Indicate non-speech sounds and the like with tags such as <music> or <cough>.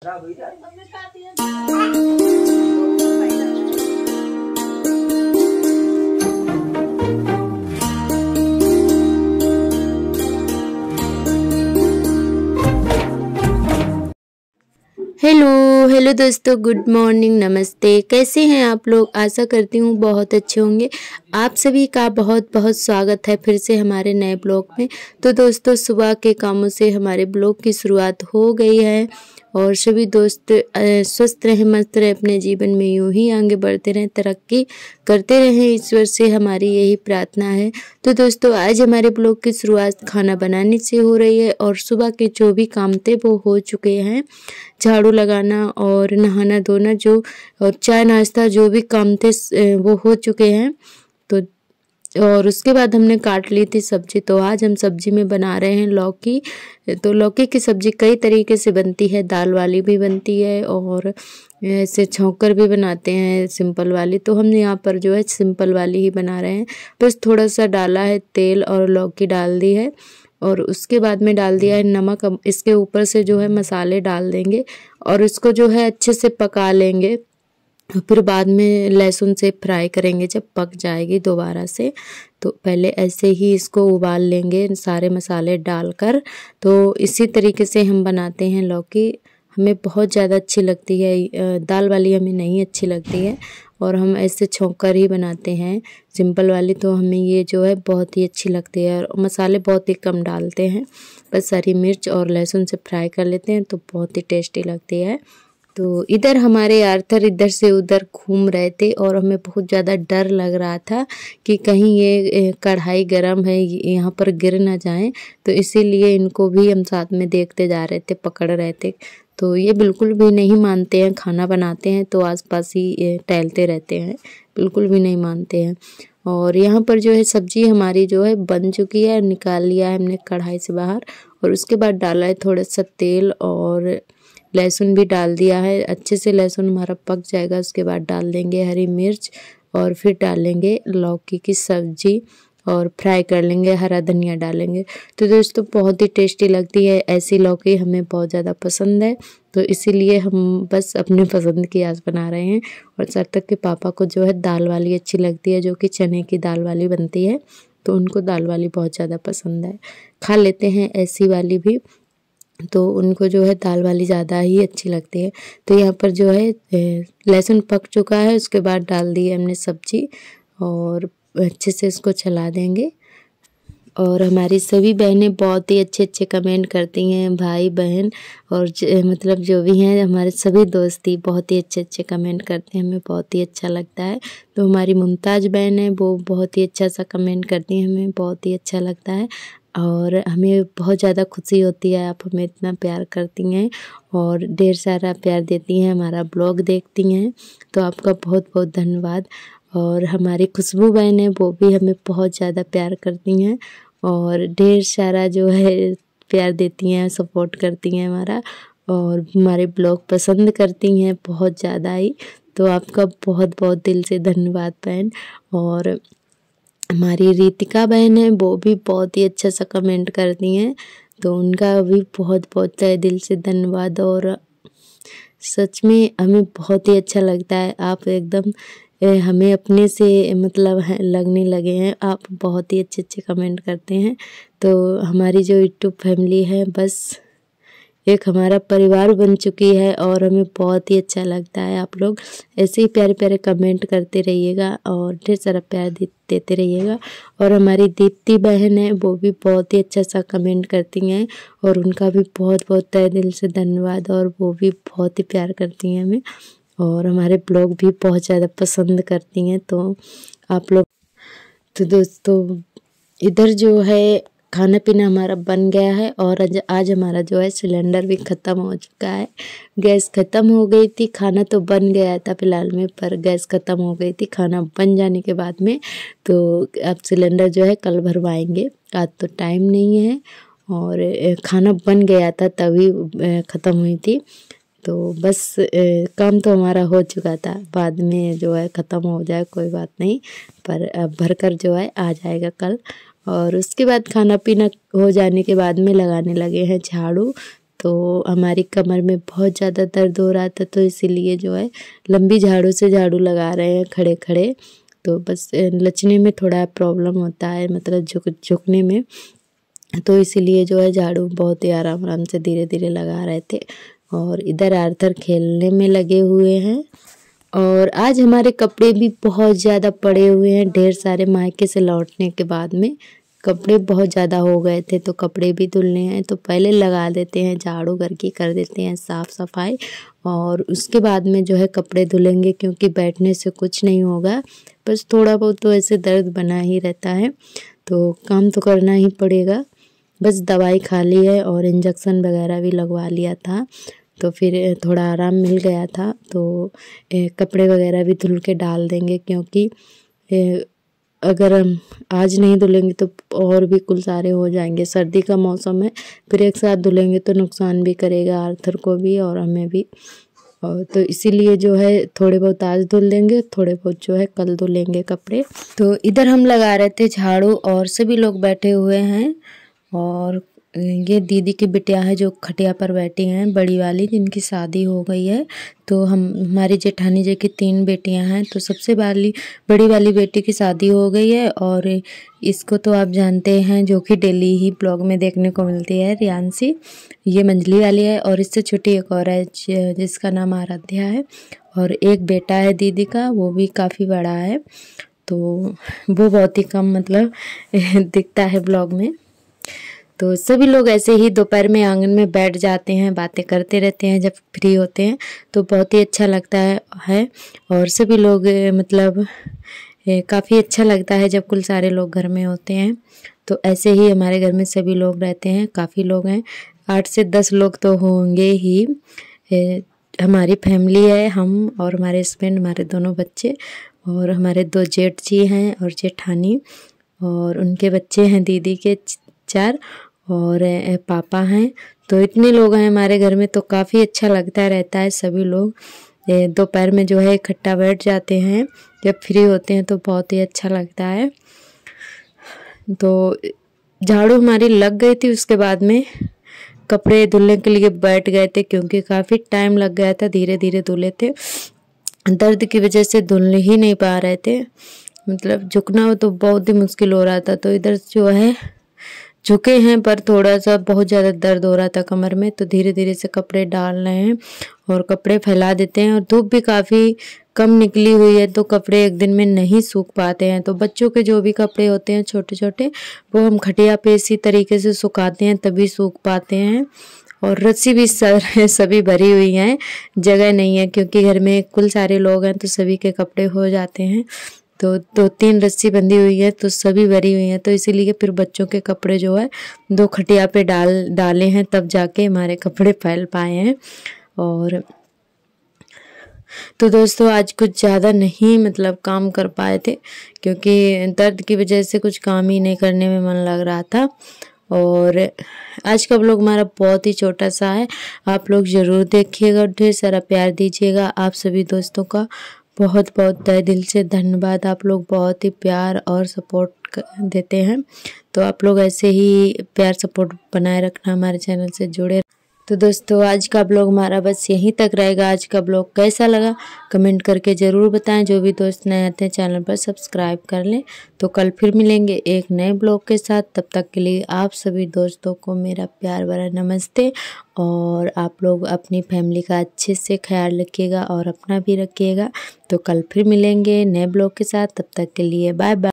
hello hello दोस्तों good morning नमस्ते कैसे हैं आप लोग आशा करती हूँ बहुत अच्छे होंगे आप सभी का बहुत बहुत स्वागत है फिर से हमारे नए ब्लॉग में तो दोस्तों सुबह के कामों से हमारे ब्लॉग की शुरुआत हो गई है और सभी दोस्त स्वस्थ रहें मस्त रहें अपने जीवन में यूं ही आगे बढ़ते रहें तरक्की करते रहें ईश्वर से हमारी यही प्रार्थना है तो दोस्तों आज हमारे ब्लॉग की शुरुआत खाना बनाने से हो रही है और सुबह के जो भी काम थे वो हो चुके हैं झाड़ू लगाना और नहाना धोना जो और चाय नाश्ता जो भी काम थे वो हो चुके हैं तो और उसके बाद हमने काट ली थी सब्जी तो आज हम सब्जी में बना रहे हैं लौकी तो लौकी की सब्जी कई तरीके से बनती है दाल वाली भी बनती है और ऐसे छौकर भी बनाते हैं सिंपल वाली तो हम यहाँ पर जो है सिंपल वाली ही बना रहे हैं बस थोड़ा सा डाला है तेल और लौकी डाल दी है और उसके बाद में डाल दिया है नमक इसके ऊपर से जो है मसाले डाल देंगे और इसको जो है अच्छे से पका लेंगे फिर बाद में लहसुन से फ्राई करेंगे जब पक जाएगी दोबारा से तो पहले ऐसे ही इसको उबाल लेंगे सारे मसाले डालकर तो इसी तरीके से हम बनाते हैं लौकी हमें बहुत ज़्यादा अच्छी लगती है दाल वाली हमें नहीं अच्छी लगती है और हम ऐसे छोंक कर ही बनाते हैं सिंपल वाली तो हमें ये जो है बहुत ही अच्छी लगती है और मसाले बहुत ही कम डालते हैं बस हरी मिर्च और लहसुन से फ्राई कर लेते हैं तो बहुत ही टेस्टी लगती है तो इधर हमारे आर्थर इधर से उधर घूम रहे थे और हमें बहुत ज़्यादा डर लग रहा था कि कहीं ये कढ़ाई गर्म है यहाँ पर गिर ना जाए तो इसीलिए इनको भी हम साथ में देखते जा रहे थे पकड़ रहे थे तो ये बिल्कुल भी नहीं मानते हैं खाना बनाते हैं तो आसपास ही टहलते रहते हैं बिल्कुल भी नहीं मानते हैं और यहाँ पर जो है सब्जी हमारी जो है बन चुकी है निकाल लिया है हमने कढ़ाई से बाहर और उसके बाद डाला है थोड़ा सा तेल और लहसुन भी डाल दिया है अच्छे से लहसुन हमारा पक जाएगा उसके बाद डाल देंगे हरी मिर्च और फिर डालेंगे लौकी की सब्जी और फ्राई कर लेंगे हरा धनिया डालेंगे तो दोस्तों बहुत ही टेस्टी लगती है ऐसी लौकी हमें बहुत ज़्यादा पसंद है तो इसीलिए हम बस अपने पसंद की आज बना रहे हैं और तक के पापा को जो है दाल वाली अच्छी लगती है जो कि चने की दाल वाली बनती है तो उनको दाल वाली बहुत ज़्यादा पसंद है खा लेते हैं ऐसी वाली भी तो उनको जो है दाल वाली ज़्यादा ही अच्छी लगती है तो यहाँ पर जो है लहसुन पक चुका है उसके बाद डाल दी है हमने सब्जी और अच्छे से इसको चला देंगे और हमारी सभी बहनें बहुत ही अच्छे अच्छे कमेंट करती हैं भाई बहन और ज, मतलब जो भी हैं हमारे सभी दोस्ती बहुत ही अच्छे अच्छे कमेंट करते हैं हमें बहुत ही अच्छा लगता है तो हमारी मुमताज़ बहन है वो बहुत ही अच्छा सा कमेंट करती हैं हमें बहुत ही अच्छा लगता है और हमें बहुत ज़्यादा खुशी होती है आप हमें इतना प्यार करती हैं और ढेर सारा प्यार देती हैं हमारा ब्लॉग देखती हैं तो आपका बहुत बहुत धन्यवाद और हमारी खुशबू बहन है वो भी हमें बहुत ज़्यादा प्यार करती हैं और ढेर सारा जो है प्यार देती हैं सपोर्ट करती हैं हमारा और हमारे ब्लॉग पसंद करती हैं बहुत ज़्यादा ही तो आपका बहुत बहुत दिल से धन्यवाद बहन और हमारी रितिका बहन है वो भी बहुत ही अच्छा सा कमेंट करती हैं तो उनका भी बहुत बहुत तय दिल से धन्यवाद और सच में हमें बहुत ही अच्छा लगता है आप एकदम हमें अपने से मतलब लगने लगे हैं आप बहुत ही अच्छे अच्छे कमेंट करते हैं तो हमारी जो यूट्यूब फैमिली है बस एक हमारा परिवार बन चुकी है और हमें बहुत ही अच्छा लगता है आप लोग ऐसे ही प्यारे प्यारे कमेंट करते रहिएगा और ढेर सारा प्यार देते रहिएगा और हमारी दीप्ति बहन है वो भी बहुत ही अच्छा सा कमेंट करती हैं और उनका भी बहुत बहुत तय दिल से धन्यवाद और वो भी बहुत ही प्यार करती हैं हमें और हमारे ब्लॉग भी बहुत ज़्यादा पसंद करती हैं तो आप लोग तो दोस्तों इधर जो है खाना पीना हमारा बन गया है और आज आज हमारा जो है सिलेंडर भी ख़त्म हो चुका है गैस ख़त्म हो गई थी खाना तो बन गया था फिलहाल में पर गैस ख़त्म हो गई थी खाना बन जाने के बाद में तो अब सिलेंडर जो है कल भरवाएंगे आज तो टाइम नहीं है और खाना बन गया था तभी ख़त्म हुई थी तो बस काम तो हमारा हो चुका था बाद में जो है ख़त्म हो जाए कोई बात नहीं पर भर कर जो है आ जाएगा कल और उसके बाद खाना पीना हो जाने के बाद में लगाने लगे हैं झाड़ू तो हमारी कमर में बहुत ज़्यादा दर्द हो रहा था तो इसीलिए जो है लंबी झाड़ू से झाड़ू लगा रहे हैं खड़े खड़े तो बस लचने में थोड़ा प्रॉब्लम होता है मतलब झुक झुकने में तो इसीलिए जो है झाड़ू बहुत ही आराम आराम से धीरे धीरे लगा रहे थे और इधर आर्थर खेलने में लगे हुए हैं और आज हमारे कपड़े भी बहुत ज़्यादा पड़े हुए हैं ढेर सारे मायके से लौटने के बाद में कपड़े बहुत ज़्यादा हो गए थे तो कपड़े भी धुलने हैं तो पहले लगा देते हैं झाड़ू करके कर देते हैं साफ़ सफाई और उसके बाद में जो है कपड़े धुलेंगे क्योंकि बैठने से कुछ नहीं होगा बस थोड़ा बहुत तो ऐसे दर्द बना ही रहता है तो काम तो करना ही पड़ेगा बस दवाई खा ली है और इंजेक्शन वगैरह भी लगवा लिया था तो फिर थोड़ा आराम मिल गया था तो कपड़े वगैरह भी धुल के डाल देंगे क्योंकि अगर हम आज नहीं धुलेंगे तो और भी कुल सारे हो जाएंगे सर्दी का मौसम है फिर एक साथ धुलेंगे तो नुकसान भी करेगा आर्थर को भी और हमें भी और तो इसीलिए जो है थोड़े बहुत आज धुल देंगे थोड़े बहुत जो है कल धुलेंगे कपड़े तो इधर हम लगा रहे थे झाड़ू और सभी लोग बैठे हुए हैं और ये दीदी की बिटिया है जो खटिया पर बैठी हैं बड़ी वाली जिनकी शादी हो गई है तो हम हमारी जेठानी जी की तीन बेटियां हैं तो सबसे वाली बड़ी वाली बेटी की शादी हो गई है और इसको तो आप जानते हैं जो कि डेली ही ब्लॉग में देखने को मिलती है रियांसी ये मंजली वाली है और इससे छोटी एक और है जिसका नाम आराध्या है और एक बेटा है दीदी का वो भी काफ़ी बड़ा है तो वो बहुत ही कम मतलब <laughs> दिखता है ब्लॉग में तो सभी लोग ऐसे ही दोपहर में आंगन में बैठ जाते हैं बातें करते रहते हैं जब फ्री होते हैं तो बहुत ही अच्छा लगता है, है और सभी लोग मतलब काफ़ी अच्छा लगता है जब कुल सारे लोग घर में होते हैं तो ऐसे ही हमारे घर में सभी लोग रहते हैं काफ़ी लोग हैं आठ से दस लोग तो होंगे ही ए, हमारी फैमिली है हम और हमारे हस्बैंड हमारे दोनों बच्चे और हमारे दो जेठ जी हैं और जेठानी और उनके बच्चे हैं दीदी के चार और पापा हैं तो इतने लोग हैं हमारे घर में तो काफ़ी अच्छा लगता रहता है सभी लोग दोपहर में जो है इकट्ठा बैठ जाते हैं जब फ्री होते हैं तो बहुत ही अच्छा लगता है तो झाड़ू हमारी लग गई थी उसके बाद में कपड़े धुलने के लिए बैठ गए थे क्योंकि काफ़ी टाइम लग गया था धीरे धीरे धुले थे दर्द की वजह से धुल ही नहीं पा रहे थे मतलब झुकना तो बहुत ही मुश्किल हो रहा था तो इधर जो है झुके हैं पर थोड़ा सा बहुत ज़्यादा दर्द हो रहा था कमर में तो धीरे धीरे से कपड़े डाल रहे हैं और कपड़े फैला देते हैं और धूप भी काफ़ी कम निकली हुई है तो कपड़े एक दिन में नहीं सूख पाते हैं तो बच्चों के जो भी कपड़े होते हैं छोटे छोटे वो हम खटिया पे इसी तरीके से सुखाते हैं तभी सूख पाते हैं और रस्सी भी सर <laughs> सभी भरी हुई हैं जगह नहीं है क्योंकि घर में कुल सारे लोग हैं तो सभी के कपड़े हो जाते हैं तो दो तीन रस्सी बंधी हुई है तो सभी भरी हुई हैं तो इसीलिए फिर बच्चों के कपड़े जो है दो खटिया पे डाल डाले हैं तब जाके हमारे कपड़े फैल पाए हैं और तो दोस्तों आज कुछ ज़्यादा नहीं मतलब काम कर पाए थे क्योंकि दर्द की वजह से कुछ काम ही नहीं करने में मन लग रहा था और आज का ब्लॉग हमारा बहुत ही छोटा सा है आप लोग ज़रूर देखिएगा ढेर सारा प्यार दीजिएगा आप सभी दोस्तों का बहुत बहुत तय दिल से धन्यवाद आप लोग बहुत ही प्यार और सपोर्ट देते हैं तो आप लोग ऐसे ही प्यार सपोर्ट बनाए रखना हमारे चैनल से जुड़े तो दोस्तों आज का ब्लॉग हमारा बस यहीं तक रहेगा आज का ब्लॉग कैसा लगा कमेंट करके ज़रूर बताएं जो भी दोस्त नए आते हैं चैनल पर सब्सक्राइब कर लें तो कल फिर मिलेंगे एक नए ब्लॉग के साथ तब तक के लिए आप सभी दोस्तों को मेरा प्यार भरा नमस्ते और आप लोग अपनी फैमिली का अच्छे से ख्याल रखिएगा और अपना भी रखिएगा तो कल फिर मिलेंगे नए ब्लॉग के साथ तब तक के लिए बाय बाय